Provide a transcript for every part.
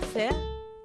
Café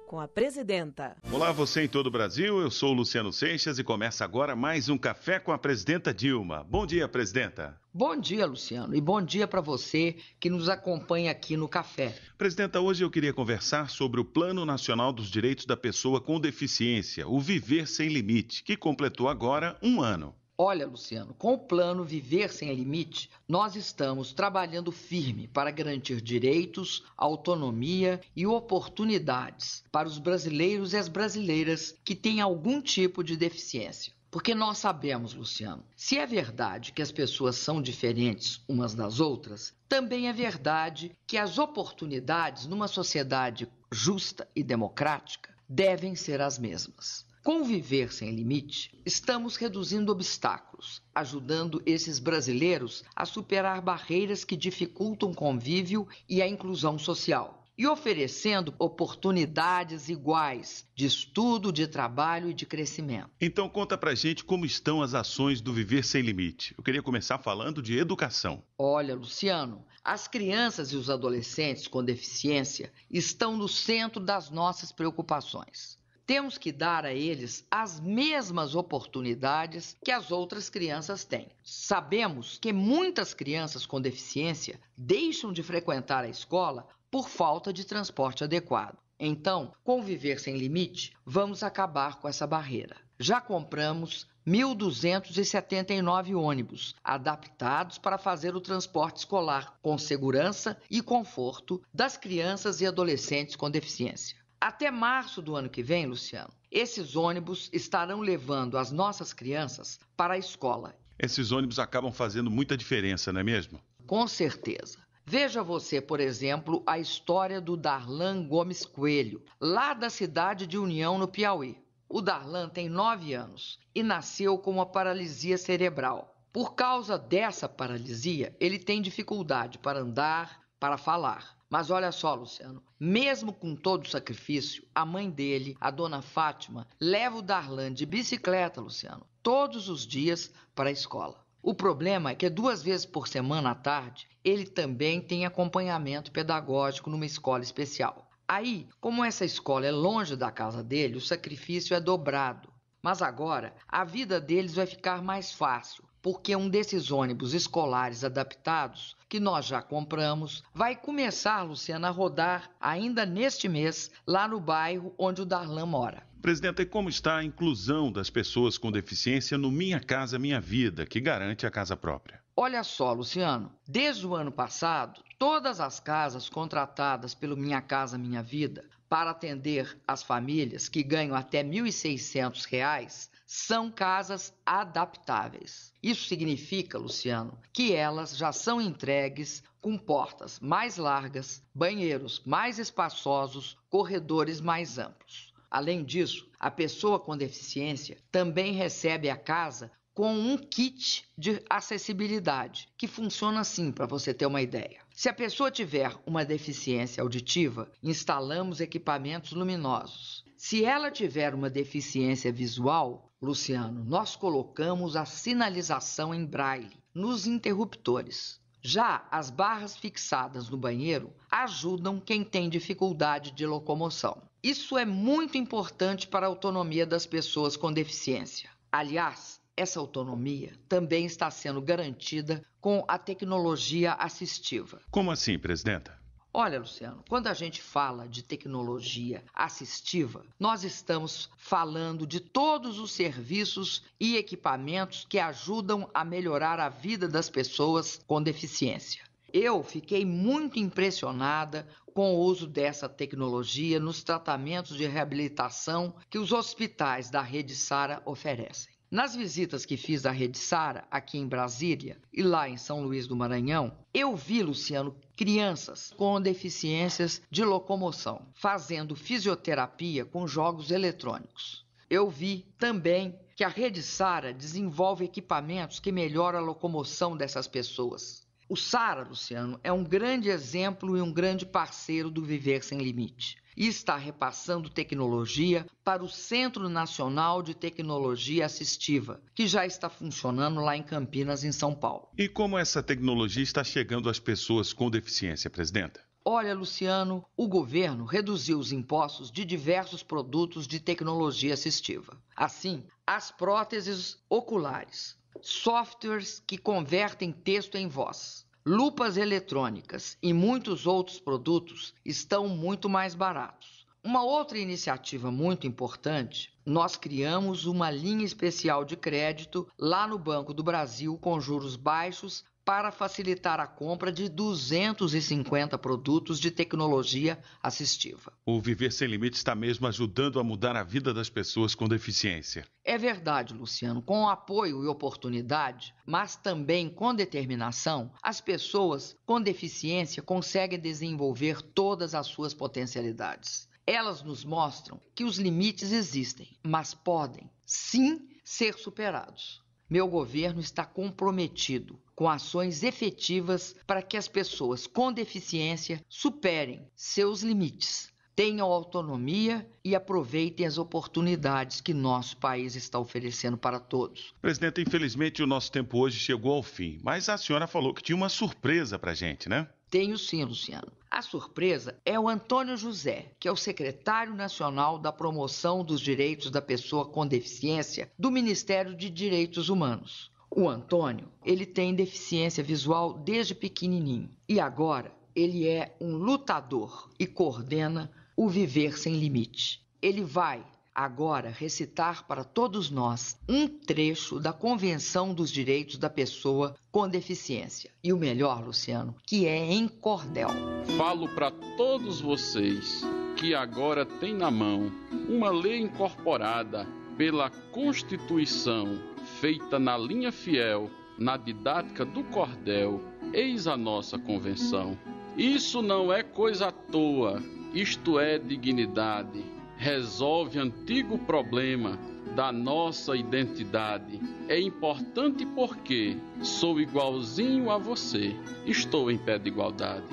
com a presidenta. Olá, você em todo o Brasil. Eu sou Luciano Seixas e começa agora mais um Café com a presidenta Dilma. Bom dia, presidenta. Bom dia, Luciano, e bom dia para você que nos acompanha aqui no Café. Presidenta, hoje eu queria conversar sobre o Plano Nacional dos Direitos da Pessoa com Deficiência, o Viver Sem Limite, que completou agora um ano. Olha, Luciano, com o plano Viver Sem Limite, nós estamos trabalhando firme para garantir direitos, autonomia e oportunidades para os brasileiros e as brasileiras que têm algum tipo de deficiência. Porque nós sabemos, Luciano, se é verdade que as pessoas são diferentes umas das outras, também é verdade que as oportunidades numa sociedade justa e democrática devem ser as mesmas. Conviver sem limite, estamos reduzindo obstáculos, ajudando esses brasileiros a superar barreiras que dificultam o convívio e a inclusão social. E oferecendo oportunidades iguais de estudo, de trabalho e de crescimento. Então, conta pra gente como estão as ações do Viver Sem Limite. Eu queria começar falando de educação. Olha, Luciano, as crianças e os adolescentes com deficiência estão no centro das nossas preocupações. Temos que dar a eles as mesmas oportunidades que as outras crianças têm. Sabemos que muitas crianças com deficiência deixam de frequentar a escola por falta de transporte adequado. Então, conviver sem limite, vamos acabar com essa barreira. Já compramos 1.279 ônibus adaptados para fazer o transporte escolar com segurança e conforto das crianças e adolescentes com deficiência. Até março do ano que vem, Luciano, esses ônibus estarão levando as nossas crianças para a escola. Esses ônibus acabam fazendo muita diferença, não é mesmo? Com certeza. Veja você, por exemplo, a história do Darlan Gomes Coelho, lá da cidade de União, no Piauí. O Darlan tem 9 anos e nasceu com uma paralisia cerebral. Por causa dessa paralisia, ele tem dificuldade para andar, para falar. Mas olha só, Luciano, mesmo com todo o sacrifício, a mãe dele, a dona Fátima, leva o Darlan de bicicleta, Luciano, todos os dias para a escola. O problema é que duas vezes por semana à tarde, ele também tem acompanhamento pedagógico numa escola especial. Aí, como essa escola é longe da casa dele, o sacrifício é dobrado. Mas agora, a vida deles vai ficar mais fácil, porque um desses ônibus escolares adaptados, que nós já compramos, vai começar, Luciana, a rodar ainda neste mês lá no bairro onde o Darlan mora. Presidenta, e como está a inclusão das pessoas com deficiência no Minha Casa Minha Vida, que garante a casa própria? Olha só, Luciano, desde o ano passado, todas as casas contratadas pelo Minha Casa Minha Vida para atender as famílias que ganham até R$ 1.600 são casas adaptáveis. Isso significa, Luciano, que elas já são entregues com portas mais largas, banheiros mais espaçosos, corredores mais amplos. Além disso, a pessoa com deficiência também recebe a casa com um kit de acessibilidade, que funciona assim para você ter uma ideia. Se a pessoa tiver uma deficiência auditiva, instalamos equipamentos luminosos. Se ela tiver uma deficiência visual, Luciano, nós colocamos a sinalização em braille nos interruptores. Já as barras fixadas no banheiro ajudam quem tem dificuldade de locomoção. Isso é muito importante para a autonomia das pessoas com deficiência. Aliás, essa autonomia também está sendo garantida com a tecnologia assistiva. Como assim, presidenta? Olha, Luciano, quando a gente fala de tecnologia assistiva, nós estamos falando de todos os serviços e equipamentos que ajudam a melhorar a vida das pessoas com deficiência. Eu fiquei muito impressionada com o uso dessa tecnologia nos tratamentos de reabilitação que os hospitais da rede Sara oferecem. Nas visitas que fiz à Rede Sara, aqui em Brasília e lá em São Luís do Maranhão, eu vi, Luciano, crianças com deficiências de locomoção fazendo fisioterapia com jogos eletrônicos. Eu vi também que a Rede Sara desenvolve equipamentos que melhoram a locomoção dessas pessoas. O Sara, Luciano, é um grande exemplo e um grande parceiro do Viver Sem Limite e está repassando tecnologia para o Centro Nacional de Tecnologia Assistiva, que já está funcionando lá em Campinas, em São Paulo. E como essa tecnologia está chegando às pessoas com deficiência, presidenta? Olha, Luciano, o governo reduziu os impostos de diversos produtos de tecnologia assistiva. Assim, as próteses oculares, softwares que convertem texto em voz, Lupas eletrônicas e muitos outros produtos estão muito mais baratos. Uma outra iniciativa muito importante, nós criamos uma linha especial de crédito lá no Banco do Brasil com juros baixos para facilitar a compra de 250 produtos de tecnologia assistiva. O Viver Sem Limites está mesmo ajudando a mudar a vida das pessoas com deficiência. É verdade, Luciano. Com apoio e oportunidade, mas também com determinação, as pessoas com deficiência conseguem desenvolver todas as suas potencialidades. Elas nos mostram que os limites existem, mas podem, sim, ser superados. Meu governo está comprometido com ações efetivas para que as pessoas com deficiência superem seus limites, tenham autonomia e aproveitem as oportunidades que nosso país está oferecendo para todos. Presidente, infelizmente o nosso tempo hoje chegou ao fim, mas a senhora falou que tinha uma surpresa para gente, né? Tenho sim, Luciano. A surpresa é o Antônio José, que é o secretário nacional da promoção dos direitos da pessoa com deficiência do Ministério de Direitos Humanos. O Antônio, ele tem deficiência visual desde pequenininho e agora ele é um lutador e coordena o Viver Sem Limite. Ele vai agora recitar para todos nós um trecho da Convenção dos Direitos da Pessoa com Deficiência. E o melhor, Luciano, que é em cordel. Falo para todos vocês que agora têm na mão uma lei incorporada pela Constituição, feita na linha fiel, na didática do cordel. Eis a nossa convenção. Isso não é coisa à toa, isto é dignidade resolve antigo problema da nossa identidade. É importante porque sou igualzinho a você, estou em pé de igualdade.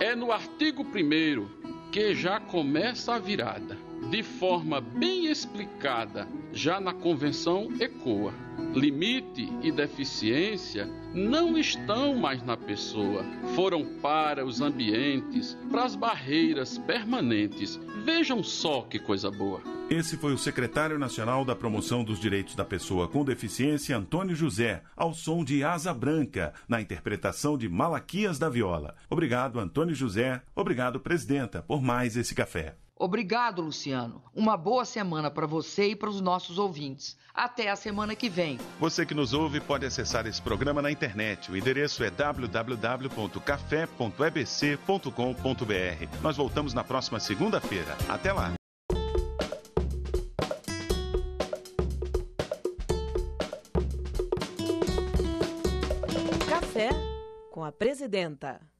É no artigo 1 que já começa a virada, de forma bem explicada, já na Convenção ECOA limite e deficiência não estão mais na pessoa, foram para os ambientes, para as barreiras permanentes. Vejam só que coisa boa. Esse foi o secretário nacional da Promoção dos Direitos da Pessoa com Deficiência, Antônio José, ao som de Asa Branca, na interpretação de Malaquias da Viola. Obrigado, Antônio José. Obrigado, presidenta, por mais esse café. Obrigado, Luciano. Uma boa semana para você e para os nossos ouvintes. Até a semana que vem vem. Você que nos ouve pode acessar esse programa na internet. O endereço é www.café.ebc.com.br. Nós voltamos na próxima segunda-feira. Até lá! Café com a presidenta.